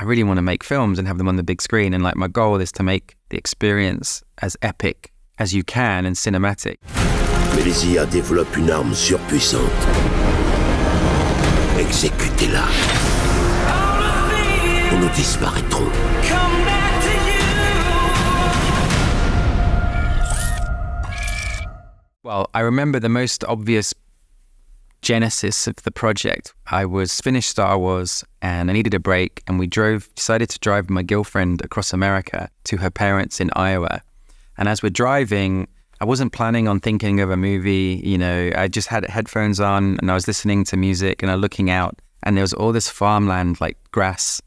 I really want to make films and have them on the big screen. And like my goal is to make the experience as epic as you can and cinematic. une arme surpuissante. Exécutez-la. Ou nous disparaîtrons. Well, I remember the most obvious genesis of the project. I was finished Star Wars and I needed a break, and we drove, decided to drive my girlfriend across America to her parents in Iowa. And as we're driving, I wasn't planning on thinking of a movie. You know, I just had headphones on and I was listening to music and I was looking out, and there was all this farmland, like grass,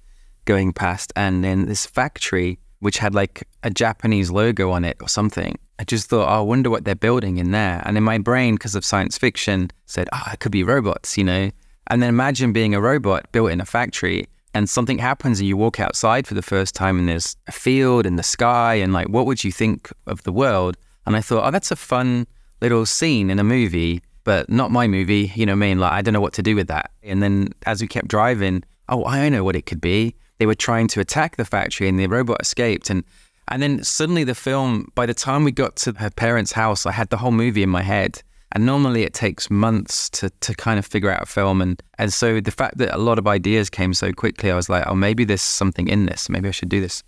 going past, and then this factory which had like a Japanese logo on it or something. I just thought, oh, I wonder what they're building in there. And in my brain, because of science fiction, said, oh, it could be robots, you know? And then imagine being a robot built in a factory and something happens and you walk outside for the first time and there's a field and the sky and like, what would you think of the world? And I thought, oh, that's a fun little scene in a movie, but not my movie. You know what I mean? Like, I don't know what to do with that. And then as we kept driving, oh, I know what it could be they were trying to attack the factory and the robot escaped and and then suddenly the film by the time we got to her parents' house I had the whole movie in my head and normally it takes months to to kind of figure out a film and and so the fact that a lot of ideas came so quickly I was like oh maybe there's something in this maybe I should do this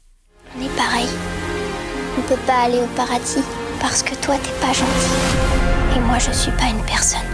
On est pareil on peut pas aller au paradis parce que toi t'es pas gentil et moi je suis pas une personne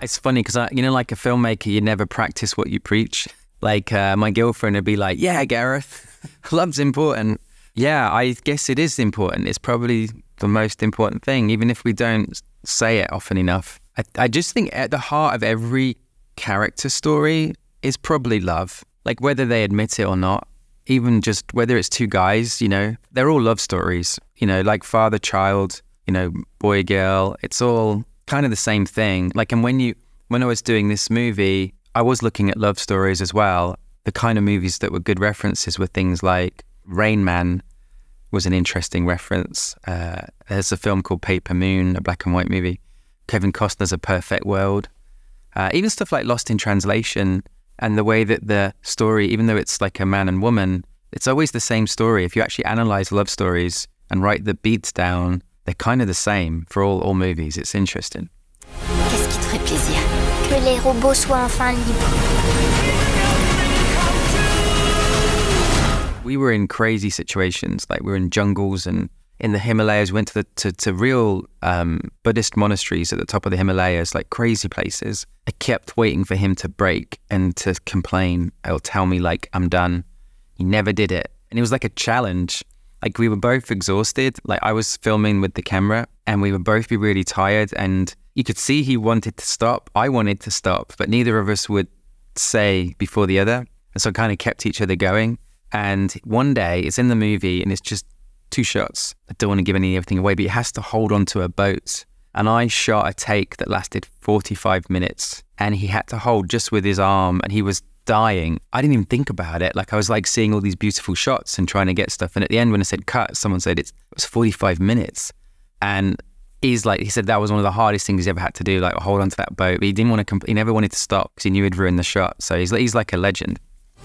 It's funny because, you know, like a filmmaker, you never practice what you preach. Like uh, my girlfriend would be like, "Yeah, Gareth, love's important." Yeah, I guess it is important. It's probably the most important thing, even if we don't say it often enough. I, I just think at the heart of every character story is probably love. Like whether they admit it or not, even just whether it's two guys, you know, they're all love stories. You know, like father child, you know, boy girl. It's all kind of the same thing. Like, and when you when I was doing this movie, I was looking at love stories as well. The kind of movies that were good references were things like Rain Man was an interesting reference. Uh, there's a film called Paper Moon, a black and white movie. Kevin Costner's A Perfect World. Uh, even stuff like Lost in Translation and the way that the story, even though it's like a man and woman, it's always the same story. If you actually analyze love stories and write the beats down, they're kind of the same for all, all movies. It's interesting que les robots soient enfin libres. We were in crazy situations, like we were in jungles and in the Himalayas. We went to the to, to real um, Buddhist monasteries at the top of the Himalayas, like crazy places. I kept waiting for him to break and to complain or tell me like I'm done. He never did it, and it was like a challenge. Like we were both exhausted. Like I was filming with the camera, and we would both be really tired and you could see he wanted to stop. I wanted to stop, but neither of us would say before the other. And so I kind of kept each other going. And one day it's in the movie and it's just two shots. I don't want to give any everything away, but he has to hold onto a boat. And I shot a take that lasted 45 minutes and he had to hold just with his arm and he was dying. I didn't even think about it. Like I was like seeing all these beautiful shots and trying to get stuff. And at the end, when I said cut, someone said it's, it was 45 minutes. And is like he said that was one of the hardest things he ever had to do, like hold on to that boat. But he didn't want to. he never wanted to stop because he knew he'd ruin the shot. So he's he's like a legend.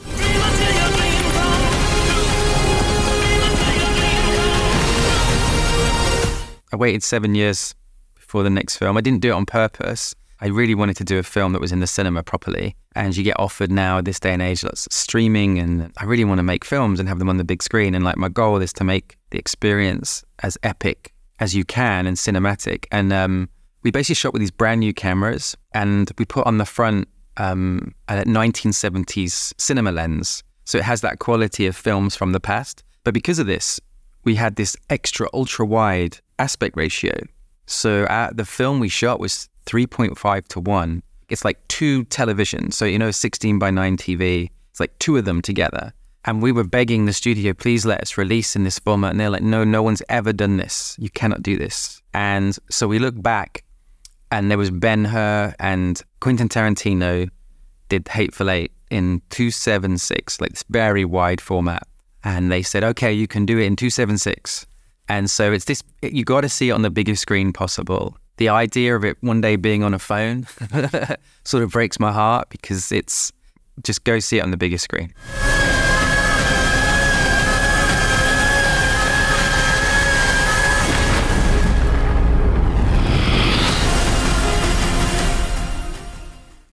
I waited seven years before the next film. I didn't do it on purpose. I really wanted to do a film that was in the cinema properly. And you get offered now, this day and age, lots of streaming. And I really want to make films and have them on the big screen. And like my goal is to make the experience as epic as you can and cinematic. And um, we basically shot with these brand new cameras and we put on the front um, a 1970s cinema lens. So it has that quality of films from the past. But because of this, we had this extra ultra wide aspect ratio. So uh, the film we shot was 3.5 to 1. It's like two televisions. So, you know, 16 by 9 TV, it's like two of them together. And we were begging the studio, please let us release in this format. And they're like, no, no one's ever done this. You cannot do this. And so we look back, and there was Ben Hur and Quentin Tarantino did Hateful Eight in 276, like this very wide format. And they said, okay, you can do it in 276. And so it's this, you got to see it on the biggest screen possible. The idea of it one day being on a phone sort of breaks my heart because it's just go see it on the biggest screen.